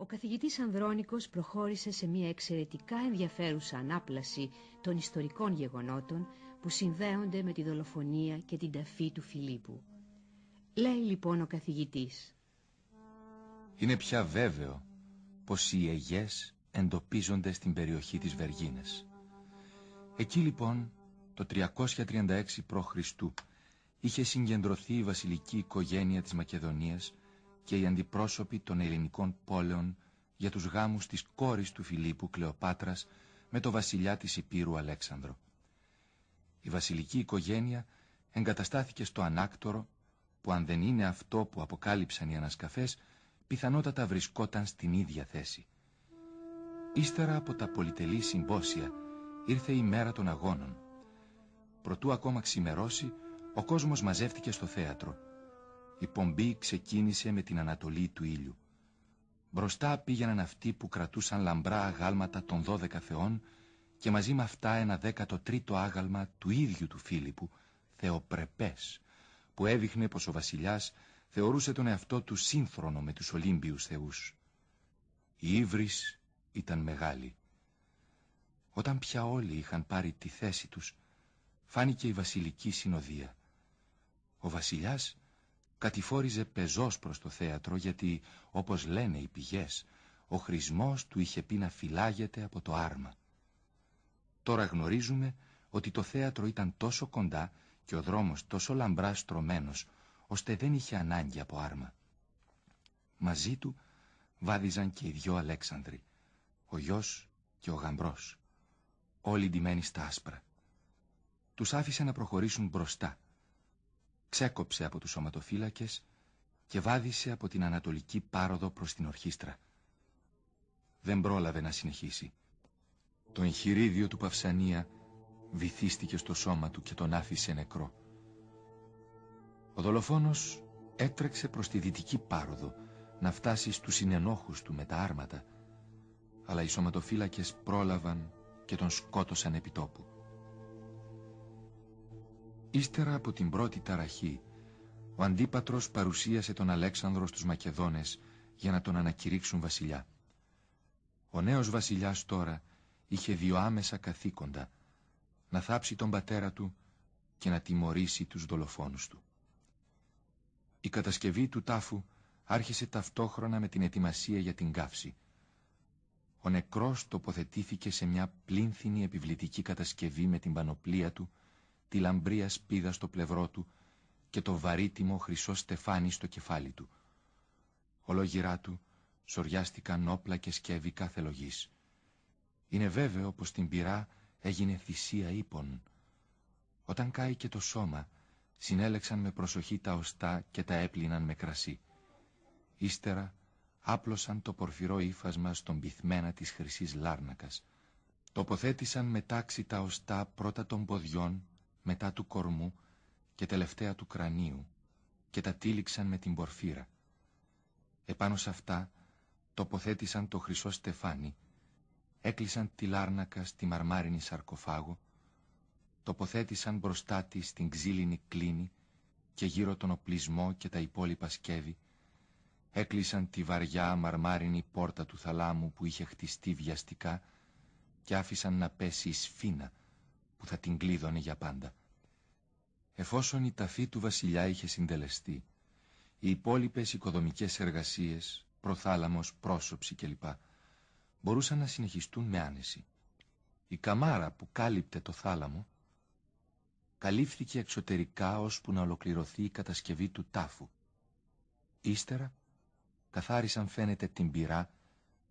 Ο καθηγητής Ανδρώνικος προχώρησε σε μια εξαιρετικά ενδιαφέρουσα ανάπλαση των ιστορικών γεγονότων που συνδέονται με τη δολοφονία και την ταφή του Φιλίππου. Λέει λοιπόν ο καθηγητής «Είναι πια βέβαιο πως οι αιγές εντοπίζονται στην περιοχή της Βεργίνας. Εκεί λοιπόν το 336 π.Χ. είχε συγκεντρωθεί η βασιλική οικογένεια της Μακεδονίας και οι αντιπρόσωποι των ελληνικών πόλεων για τους γάμους της κόρης του Φιλίππου Κλεοπάτρας με το βασιλιά της Υπήρου Αλέξανδρο. Η βασιλική οικογένεια εγκαταστάθηκε στο Ανάκτορο που αν δεν είναι αυτό που αποκάλυψαν οι ανασκαφές πιθανότατα βρισκόταν στην ίδια θέση. Ύστερα από τα πολυτελή συμπόσια ήρθε η μέρα των αγώνων. Προτού ακόμα ξημερώσει, ο κόσμος μαζεύτηκε στο θέατρο η πομπή ξεκίνησε με την ανατολή του ήλιου. Μπροστά πήγαιναν αυτοί που κρατούσαν λαμπρά αγάλματα των δώδεκα θεών και μαζί με αυτά ένα δέκατο τρίτο άγαλμα του ίδιου του Φίλιππου, Θεοπρεπές, που έδειχνε πως ο βασιλιάς θεωρούσε τον εαυτό του σύνθρονο με τους Ολύμπιους θεούς. Η Ήβρης ήταν μεγάλη. Όταν πια όλοι είχαν πάρει τη θέση τους, φάνηκε η βασιλική συνοδεία. Ο βασιλιάς κατηφόριζε πεζός προς το θέατρο γιατί, όπως λένε οι πηγές, ο χρησμός του είχε πει να φυλάγεται από το άρμα. Τώρα γνωρίζουμε ότι το θέατρο ήταν τόσο κοντά και ο δρόμος τόσο λαμπρά στρωμένος, ώστε δεν είχε ανάγκη από άρμα. Μαζί του βάδιζαν και οι δυο Αλέξανδροι, ο γιος και ο γαμπρός, όλοι ντυμένοι στα άσπρα. Τους άφησε να προχωρήσουν μπροστά, ξέκοψε από τους σωματοφύλακες και βάδισε από την ανατολική πάροδο προς την ορχήστρα. Δεν πρόλαβε να συνεχίσει. Το εγχειρίδιο του Παυσανία βυθίστηκε στο σώμα του και τον άφησε νεκρό. Ο δολοφόνος έτρεξε προς τη δυτική πάροδο να φτάσει στους συνενόχους του με τα άρματα, αλλά οι σωματοφύλακες πρόλαβαν και τον σκότωσαν επί τόπου. Ύστερα από την πρώτη ταραχή, ο Αντίπατρος παρουσίασε τον Αλέξανδρο στους Μακεδόνες για να τον ανακηρύξουν βασιλιά. Ο νέος βασιλιάς τώρα είχε δύο άμεσα καθήκοντα, να θάψει τον πατέρα του και να τιμωρήσει τους δολοφόνους του. Η κατασκευή του τάφου άρχισε ταυτόχρονα με την ετοιμασία για την καύση. Ο νεκρός τοποθετήθηκε σε μια πλήνθινη επιβλητική κατασκευή με την πανοπλία του τη λαμπρία σπίδα στο πλευρό του και το βαρύτιμο χρυσό στεφάνι στο κεφάλι του. Ολόγυρά του σοριάστηκαν όπλα και σκεύη κάθε λογής. Είναι βέβαιο πως την πυρά έγινε θυσία ύπων. Όταν κάει και το σώμα, συνέλεξαν με προσοχή τα οστά και τα έπλυναν με κρασί. Ύστερα άπλωσαν το πορφυρό ύφασμα στον πυθμένα της χρυσής λάρνακας. Τοποθέτησαν με τάξη τα οστά πρώτα των ποδιών μετά του κορμού και τελευταία του κρανίου και τα τύλιξαν με την πορφύρα. Επάνω σε αυτά τοποθέτησαν το χρυσό στεφάνι, έκλεισαν τη λάρνακα στη μαρμάρινη σαρκοφάγο, τοποθέτησαν μπροστά τη στην ξύλινη κλίνη και γύρω τον οπλισμό και τα υπόλοιπα σκεύη, έκλεισαν τη βαριά μαρμάρινη πόρτα του θαλάμου που είχε χτιστεί βιαστικά και άφησαν να πέσει η σφίνα που θα την κλείδωνε για πάντα εφόσον η ταφή του βασιλιά είχε συντελεστεί, οι υπόλοιπες οικοδομικές εργασίες, προθάλαμος, πρόσωψη κλπ. μπορούσαν να συνεχιστούν με άνεση. Η καμάρα που κάλυπτε το θάλαμο καλύφθηκε εξωτερικά ώσπου να ολοκληρωθεί η κατασκευή του τάφου. Ύστερα καθάρισαν φαίνεται την πυρά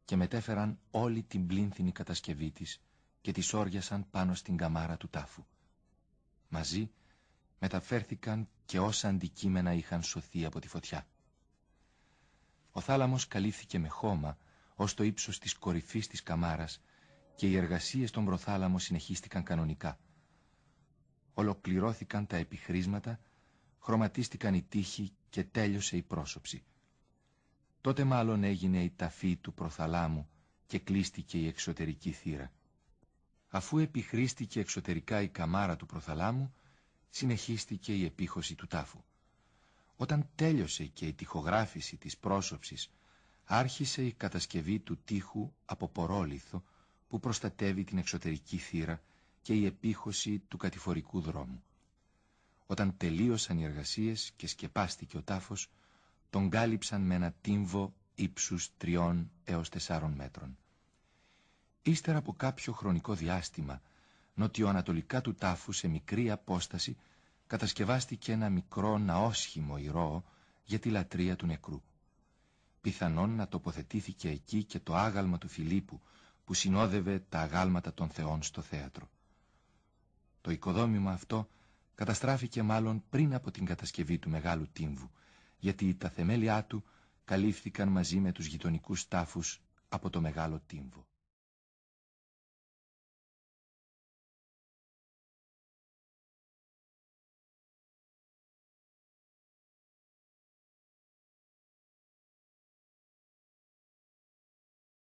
και μετέφεραν όλη την πλήνθινη κατασκευή της και τη όριασαν πάνω στην καμάρα του τάφου. Μαζί μεταφέρθηκαν και όσα αντικείμενα είχαν σωθεί από τη φωτιά. Ο θάλαμος καλύφθηκε με χώμα ως το ύψος της κορυφής της καμάρας και οι εργασίες των προθάλαμων συνεχίστηκαν κανονικά. Ολοκληρώθηκαν τα επιχρήσματα, χρωματίστηκαν οι τείχοι και τέλειωσε η πρόσωψη. Τότε μάλλον έγινε η ταφή του προθαλάμου και κλείστηκε η εξωτερική θύρα. Αφού επιχρήστηκε εξωτερικά η καμάρα του προθαλάμου, συνεχίστηκε η επίχωση του τάφου. Όταν τέλειωσε και η τυχογράφηση της πρόσωψης, άρχισε η κατασκευή του τείχου από πορόλιθο, που προστατεύει την εξωτερική θύρα και η επίχωση του κατηφορικού δρόμου. Όταν τελείωσαν οι εργασίες και σκεπάστηκε ο τάφος, τον κάλυψαν με ένα τύμβο ύψους τριών έως τεσσάρων μέτρων. Ύστερα από κάποιο χρονικό διάστημα, νοτιοανατολικά του τάφου σε μικρή απόσταση κατασκευάστηκε ένα μικρό ναόσχημο ηρώο για τη λατρεία του νεκρού. Πιθανόν να τοποθετήθηκε εκεί και το άγαλμα του Φιλίππου που συνόδευε τα αγάλματα των θεών στο θέατρο. Το οικοδόμημα αυτό καταστράφηκε μάλλον πριν από την κατασκευή του Μεγάλου Τύμβου, γιατί τα θεμέλια του καλύφθηκαν μαζί με τους γειτονικούς τάφους από το Μεγάλο Τύμβο.